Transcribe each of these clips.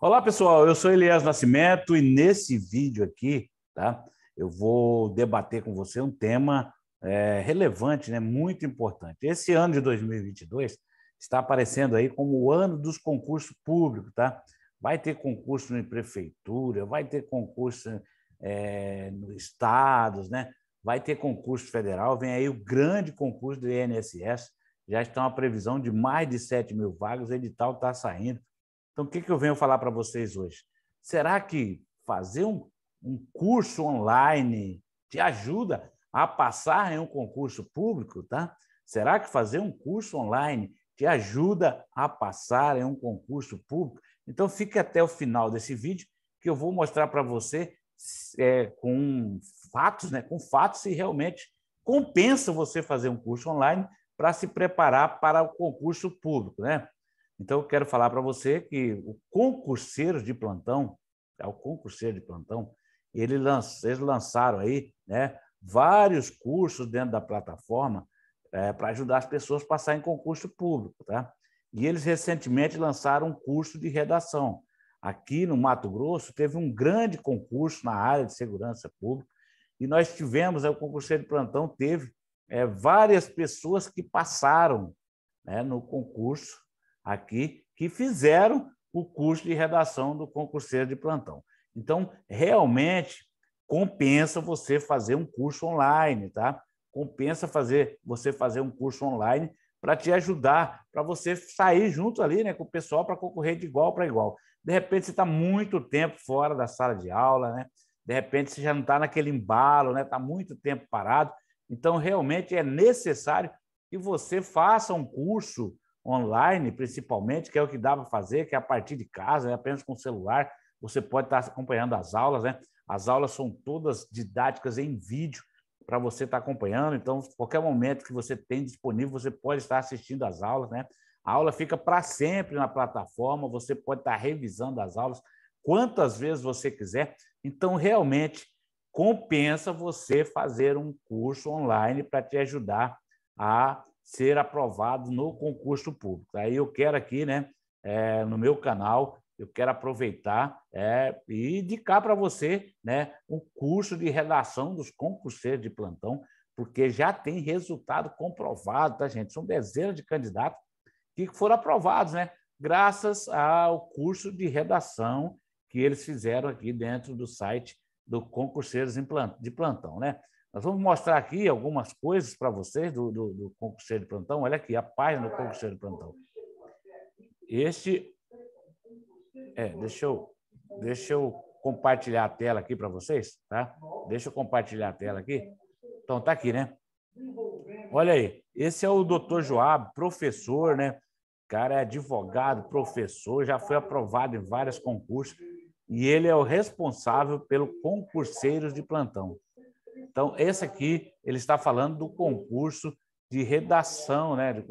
Olá, pessoal. Eu sou Elias Nascimento e nesse vídeo aqui, tá? Eu vou debater com você um tema é, relevante, né? Muito importante. Esse ano de 2022 está aparecendo aí como o ano dos concursos públicos, tá? Vai ter concurso em prefeitura, vai ter concurso é, nos estados, né? Vai ter concurso federal. Vem aí o grande concurso do INSS. Já está uma previsão de mais de 7 mil vagas. O edital está saindo então, o que, que eu venho falar para vocês hoje? Será que fazer um, um curso online te ajuda a passar em um concurso público, tá? Será que fazer um curso online te ajuda a passar em um concurso público? Então, fique até o final desse vídeo que eu vou mostrar para você é, com fatos, né? Com fatos se realmente compensa você fazer um curso online para se preparar para o concurso público, né? Então, eu quero falar para você que o concurseiro de plantão, é o concurseiro de plantão, ele lança, eles lançaram aí né, vários cursos dentro da plataforma é, para ajudar as pessoas a passar em concurso público. Tá? E eles recentemente lançaram um curso de redação. Aqui no Mato Grosso teve um grande concurso na área de segurança pública e nós tivemos, é, o concurseiro de plantão teve é, várias pessoas que passaram né, no concurso aqui que fizeram o curso de redação do concurseiro de plantão. Então, realmente compensa você fazer um curso online, tá? Compensa fazer você fazer um curso online para te ajudar, para você sair junto ali né, com o pessoal para concorrer de igual para igual. De repente, você está muito tempo fora da sala de aula, né? de repente, você já não está naquele embalo, está né? Está muito tempo parado. Então, realmente é necessário que você faça um curso online, principalmente, que é o que dá para fazer, que é a partir de casa, é apenas com o celular, você pode estar tá acompanhando as aulas, né? As aulas são todas didáticas em vídeo para você estar tá acompanhando, então, qualquer momento que você tem disponível, você pode estar assistindo as aulas, né? A aula fica para sempre na plataforma, você pode estar tá revisando as aulas quantas vezes você quiser. Então, realmente, compensa você fazer um curso online para te ajudar a ser aprovado no concurso público. Aí eu quero aqui, né, é, no meu canal, eu quero aproveitar é, e indicar para você né, um curso de redação dos concurseiros de plantão, porque já tem resultado comprovado, tá, gente? São dezenas de candidatos que foram aprovados, né? Graças ao curso de redação que eles fizeram aqui dentro do site do Concurseiros de Plantão, né? Nós vamos mostrar aqui algumas coisas para vocês do, do, do concurseiro de plantão. Olha aqui, a página do concurseiro de plantão. Este... É, deixa eu, deixa eu compartilhar a tela aqui para vocês, tá? Deixa eu compartilhar a tela aqui. Então, tá aqui, né? Olha aí, esse é o doutor Joab, professor, né? cara é advogado, professor, já foi aprovado em vários concursos e ele é o responsável pelo Concurseiros de Plantão. Então, esse aqui, ele está falando do concurso de redação, né, do,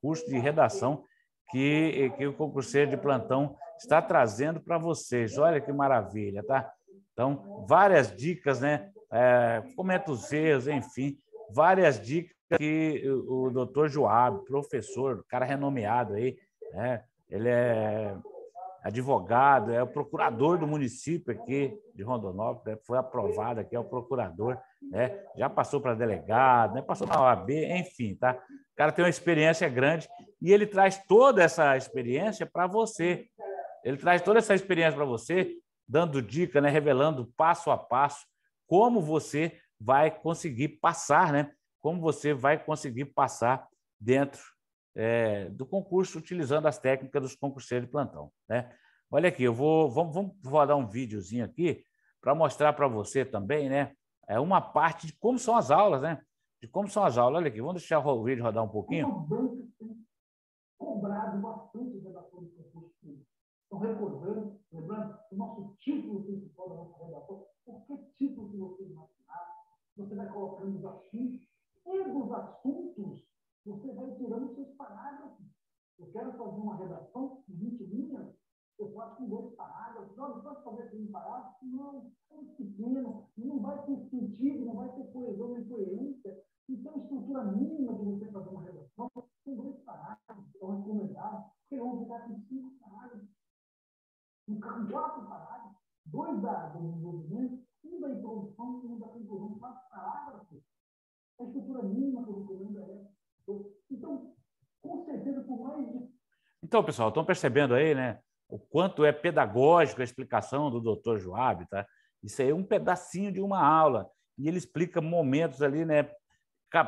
curso de redação que, que o concurseiro de plantão está trazendo para vocês. Olha que maravilha, tá? Então, várias dicas, né? É, comenta os erros, enfim, várias dicas que o, doutor Joab, professor, cara renomeado aí, né? ele é advogado, é o procurador do município aqui de Rondonópolis, né? foi aprovado aqui, é o procurador, né? já passou para delegado, né? passou na OAB, enfim, tá? O cara tem uma experiência grande e ele traz toda essa experiência para você. Ele traz toda essa experiência para você, dando dica, né? revelando passo a passo como você vai conseguir passar, né? Como você vai conseguir passar dentro é, do concurso utilizando as técnicas dos concurseiros de plantão. Né? Olha aqui, eu vou vamos, vamos vou dar um videozinho aqui para mostrar para você também, né? É uma parte de como são as aulas, né? De como são as aulas. Olha aqui, vamos deixar o vídeo rodar um pouquinho. estrutura mínima de você fazer uma relação são dois parágrafos que são recomendados. Tem um lugar com cinco parágrafos, um com quatro parágrafos, dois dados do desenvolvimento, um da introdução e um da conclusão, quatro parágrafos. Assim. A estrutura mínima que eu recomendo é essa. Então, com certeza, por mais de... Então, pessoal, estão percebendo aí, né? O quanto é pedagógico a explicação do Dr. Joab, tá? Isso aí é um pedacinho de uma aula. E ele explica momentos ali, né?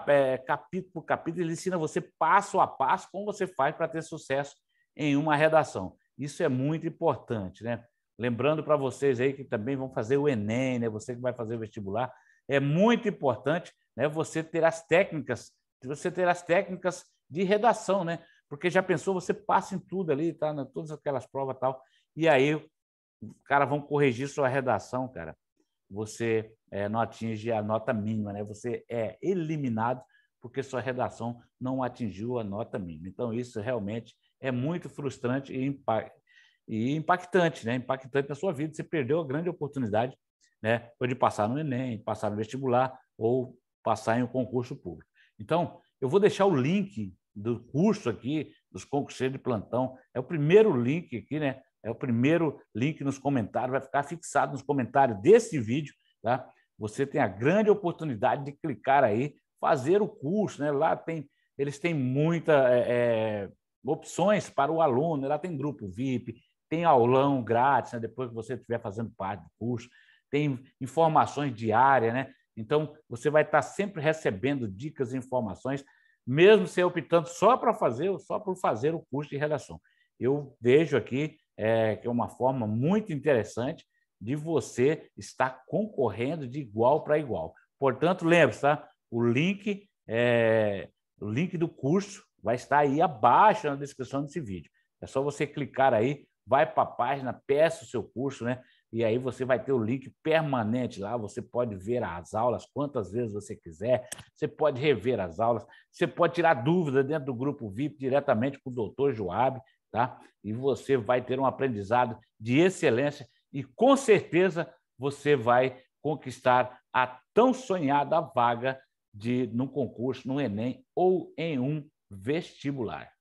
É, capítulo por capítulo, ele ensina você passo a passo como você faz para ter sucesso em uma redação. Isso é muito importante, né? Lembrando para vocês aí que também vão fazer o Enem, né? Você que vai fazer vestibular, é muito importante, né? Você ter as técnicas, você ter as técnicas de redação, né? Porque já pensou, você passa em tudo ali, tá? Né, todas aquelas provas e tal, e aí, cara, vão corrigir sua redação, cara você é, não atinge a nota mínima, né? Você é eliminado porque sua redação não atingiu a nota mínima. Então, isso realmente é muito frustrante e, impa e impactante, né? Impactante na sua vida. Você perdeu a grande oportunidade, né? Pode de passar no Enem, passar no vestibular ou passar em um concurso público. Então, eu vou deixar o link do curso aqui, dos concurseiros de plantão. É o primeiro link aqui, né? É o primeiro link nos comentários, vai ficar fixado nos comentários desse vídeo, tá? Você tem a grande oportunidade de clicar aí, fazer o curso, né? Lá tem, eles têm muita é, é opções para o aluno, lá tem grupo VIP, tem aulão grátis, né? Depois que você estiver fazendo parte do curso, tem informações diárias, né? Então, você vai estar sempre recebendo dicas e informações, mesmo se optando só para fazer ou só por fazer o curso de redação. Eu vejo aqui é, que é uma forma muito interessante de você estar concorrendo de igual para igual. Portanto, lembre-se, tá? o, link, é, o link do curso vai estar aí abaixo na descrição desse vídeo. É só você clicar aí, vai para a página, peça o seu curso, né? E aí você vai ter o link permanente lá, você pode ver as aulas quantas vezes você quiser, você pode rever as aulas, você pode tirar dúvida dentro do grupo VIP diretamente com o doutor Joab, tá? E você vai ter um aprendizado de excelência e com certeza você vai conquistar a tão sonhada vaga de num concurso, no Enem ou em um vestibular.